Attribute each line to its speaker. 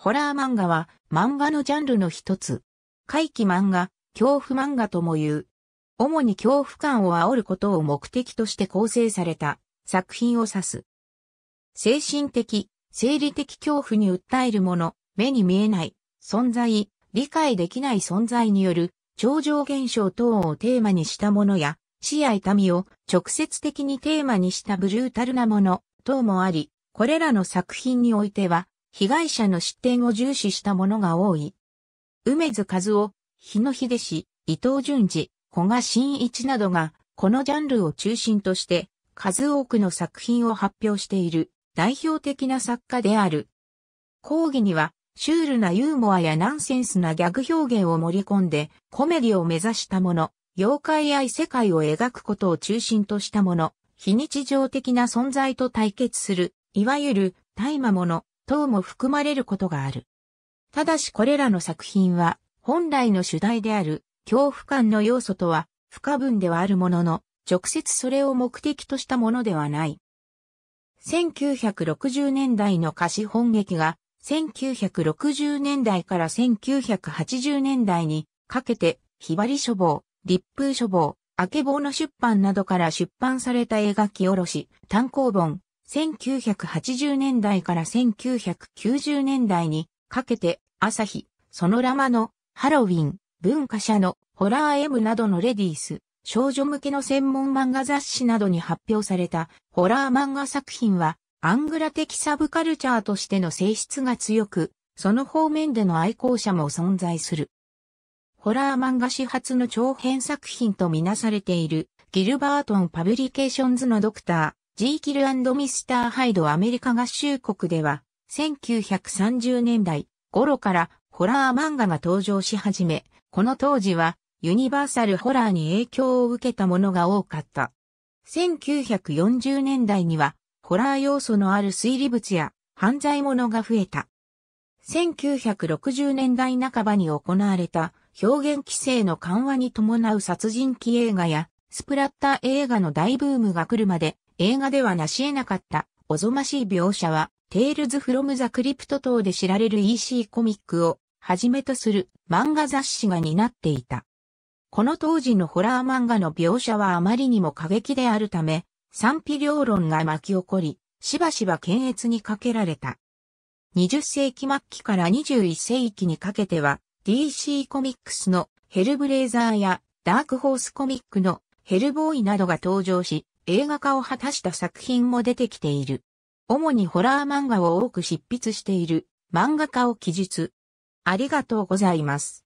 Speaker 1: ホラー漫画は漫画のジャンルの一つ。怪奇漫画、恐怖漫画とも言う。主に恐怖感を煽ることを目的として構成された作品を指す。精神的、生理的恐怖に訴えるもの、目に見えない、存在、理解できない存在による超常現象等をテーマにしたものや、死や痛みを直接的にテーマにしたブルータルなもの等もあり、これらの作品においては、被害者の失点を重視したものが多い。梅津和夫、日野秀氏、伊藤淳二、古賀真一などが、このジャンルを中心として、数多くの作品を発表している代表的な作家である。講義には、シュールなユーモアやナンセンスなギャグ表現を盛り込んで、コメディを目指したもの、妖怪や異世界を描くことを中心としたもの、非日常的な存在と対決する、いわゆる大魔の、等も含まれることがある。ただしこれらの作品は、本来の主題である恐怖感の要素とは不可分ではあるものの、直接それを目的としたものではない。1960年代の歌詞本劇が、1960年代から1980年代にかけて、ひばり書房、立風書房、あけぼうの出版などから出版された絵描きおろし、単行本、1980年代から1990年代にかけて、朝日、そのラマの、ハロウィン、文化社の、ホラー M などのレディース、少女向けの専門漫画雑誌などに発表されたホラー漫画作品は、アングラ的サブカルチャーとしての性質が強く、その方面での愛好者も存在する。ホラー漫画始発の長編作品とみなされている、ギルバートンパブリケーションズのドクター、ジーキルミスター・ハイドアメリカ合衆国では、1930年代頃からホラー漫画が登場し始め、この当時はユニバーサルホラーに影響を受けたものが多かった。1940年代にはホラー要素のある推理物や犯罪物が増えた。1960年代半ばに行われた表現規制の緩和に伴う殺人鬼映画やスプラッター映画の大ブームが来るまで映画では成し得なかったおぞましい描写は、テイルズ・フロム・ザ・クリプト等で知られる EC コミックをはじめとする漫画雑誌が担っていた。この当時のホラー漫画の描写はあまりにも過激であるため、賛否両論が巻き起こり、しばしば検閲にかけられた。20世紀末期から21世紀にかけては、DC コミックスのヘルブレイザーやダークホースコミックのヘルボーイなどが登場し、映画化を果たした作品も出てきている。主にホラー漫画を多く執筆している漫画家を記述。ありがとうございます。